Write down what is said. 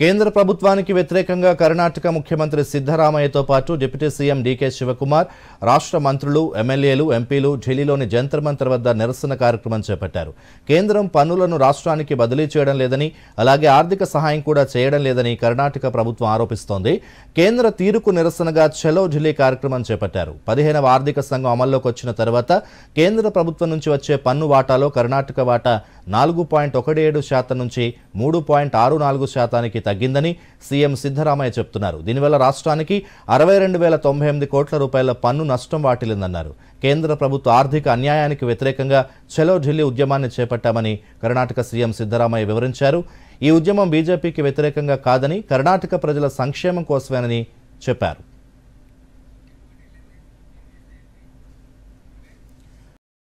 కేంద్ర ప్రభుత్వానికి వ్యతిరేకంగా కర్ణాటక ముఖ్యమంత్రి సిద్ధరామయ్యతో పాటు డిప్యూటీ సీఎం డీకే శివకుమార్ రాష్ట్ర మంత్రులు ఎమ్మెల్యేలు ఎంపీలు ఢిల్లీలోని జంతర్ మంతర్ వద్ద నిరసన కార్యక్రమం చేపట్టారు కేంద్రం పన్నులను రాష్ట్రానికి బదిలీ చేయడం లేదని అలాగే ఆర్థిక సహాయం కూడా చేయడం లేదని కర్ణాటక ప్రభుత్వం ఆరోపిస్తోంది కేంద్ర తీరుకు నిరసనగా చలో ఢిల్లీ కార్యక్రమం చేపట్టారు పదిహేనవ ఆర్థిక సంఘం అమల్లోకి వచ్చిన తర్వాత కేంద్ర ప్రభుత్వం నుంచి వచ్చే పన్ను వాటాలో కర్ణాటక వాటా నాలుగు పాయింట్ ఒకటి ఏడు శాతం నుంచి మూడు పాయింట్ ఆరు నాలుగు శాతానికి తగ్గిందని సీఎం సిద్ధరామయ్య చెప్తున్నారు దీనివల్ల రాష్ట్రానికి అరవై రెండు వేల తొంభై ఎనిమిది కోట్ల రూపాయల పన్ను నష్టం వాటిల్లిందన్నారు కేంద్ర ప్రభుత్వ ఆర్థిక అన్యాయానికి వ్యతిరేకంగా చెలో ఢిల్లీ ఉద్యమాన్ని చేపట్టామని కర్ణాటక సీఎం సిద్ధరామయ్య వివరించారు ఈ ఉద్యమం బీజేపీకి వ్యతిరేకంగా కాదని కర్ణాటక ప్రజల సంక్షేమం కోసమేనని చెప్పారు